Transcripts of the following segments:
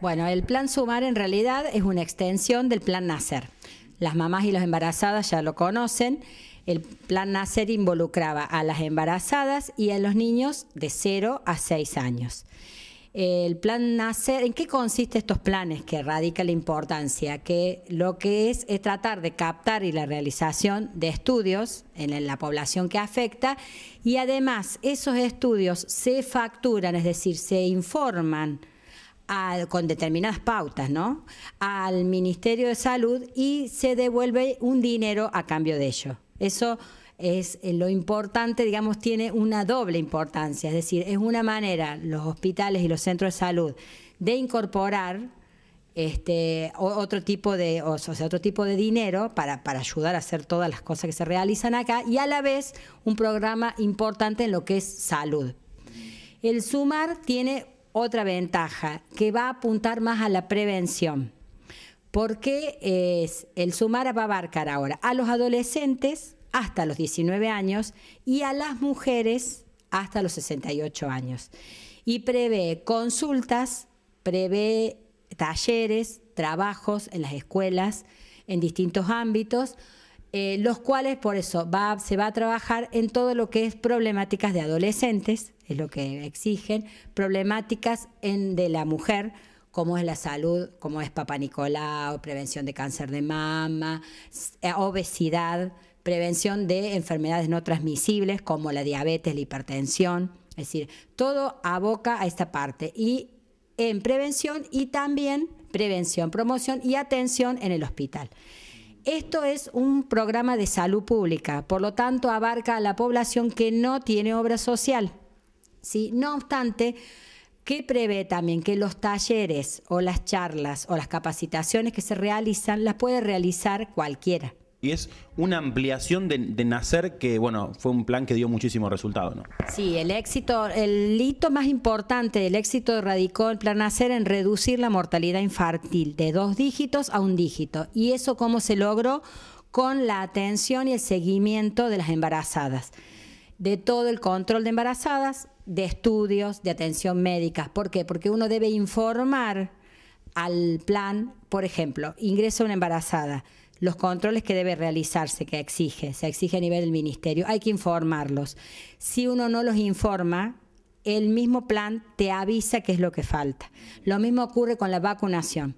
Bueno, el plan Sumar en realidad es una extensión del plan Nacer. Las mamás y las embarazadas ya lo conocen. El plan Nacer involucraba a las embarazadas y a los niños de 0 a 6 años. El plan Nacer, ¿en qué consiste estos planes? Que radica la importancia, que lo que es es tratar de captar y la realización de estudios en la población que afecta y además esos estudios se facturan, es decir, se informan con determinadas pautas, ¿no? Al Ministerio de Salud y se devuelve un dinero a cambio de ello. Eso es eh, lo importante, digamos, tiene una doble importancia, es decir, es una manera los hospitales y los centros de salud de incorporar este, otro tipo de sea, otro tipo de dinero para, para, ayudar a hacer todas las cosas que se realizan acá y a la vez un programa importante en lo que es salud. El Sumar tiene otra ventaja que va a apuntar más a la prevención. porque es el sumar va a abarcar ahora a los adolescentes hasta los 19 años y a las mujeres hasta los 68 años? Y prevé consultas, prevé talleres, trabajos en las escuelas, en distintos ámbitos, eh, los cuales por eso va, se va a trabajar en todo lo que es problemáticas de adolescentes, es lo que exigen, problemáticas en, de la mujer, como es la salud, como es Papa Nicolau, prevención de cáncer de mama, eh, obesidad, prevención de enfermedades no transmisibles como la diabetes, la hipertensión, es decir, todo aboca a esta parte y en prevención y también prevención, promoción y atención en el hospital. Esto es un programa de salud pública, por lo tanto abarca a la población que no tiene obra social. ¿sí? No obstante, que prevé también que los talleres o las charlas o las capacitaciones que se realizan las puede realizar cualquiera. Y es una ampliación de, Nacer que, bueno, fue un plan que dio muchísimos resultados, ¿no? Sí, el éxito, el hito más importante del éxito radicó el plan Nacer en reducir la mortalidad infantil de dos dígitos a un dígito. ¿Y eso cómo se logró? Con la atención y el seguimiento de las embarazadas, de todo el control de embarazadas, de estudios, de atención médica. ¿Por qué? Porque uno debe informar al plan, por ejemplo, ingresa una embarazada los controles que debe realizarse, que exige, se exige a nivel del ministerio. Hay que informarlos. Si uno no los informa, el mismo plan te avisa qué es lo que falta. Lo mismo ocurre con la vacunación.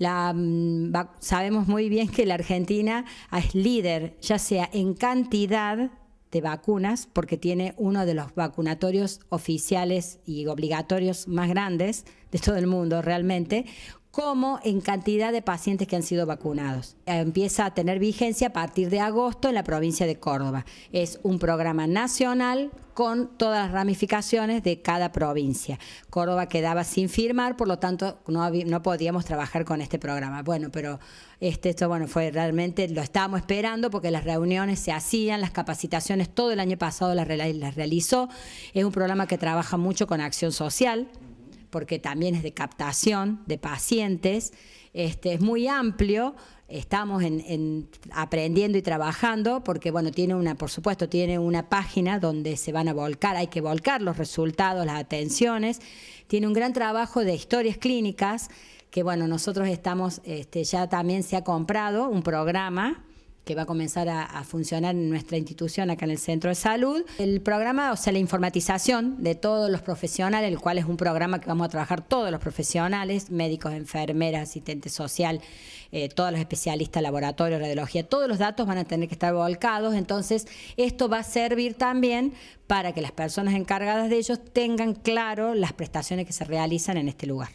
Mm, sabemos muy bien que la Argentina es líder, ya sea en cantidad de vacunas, porque tiene uno de los vacunatorios oficiales y obligatorios más grandes de todo el mundo realmente, como en cantidad de pacientes que han sido vacunados. Eh, empieza a tener vigencia a partir de agosto en la provincia de Córdoba. Es un programa nacional con todas las ramificaciones de cada provincia. Córdoba quedaba sin firmar, por lo tanto no, no podíamos trabajar con este programa. Bueno, pero este, esto bueno, fue realmente, lo estábamos esperando porque las reuniones se hacían, las capacitaciones todo el año pasado las, las realizó. Es un programa que trabaja mucho con acción social, porque también es de captación de pacientes, este, es muy amplio, estamos aprendiendo y trabajando, porque bueno, tiene una, por supuesto, tiene una página donde se van a volcar, hay que volcar los resultados, las atenciones, tiene un gran trabajo de historias clínicas, que bueno, nosotros estamos, este, ya también se ha comprado un programa que va a comenzar a, funcionar en nuestra institución acá en el Centro de Salud. El programa, o sea, la informatización de todos los profesionales, el cual es un programa que vamos a trabajar todos los profesionales, médicos, enfermeras, asistentes social, eh, todos los especialistas, laboratorio, radiología, todos los datos van a tener que estar volcados, entonces esto va a servir también para que las personas encargadas de ellos tengan claro las prestaciones que se realizan en este lugar.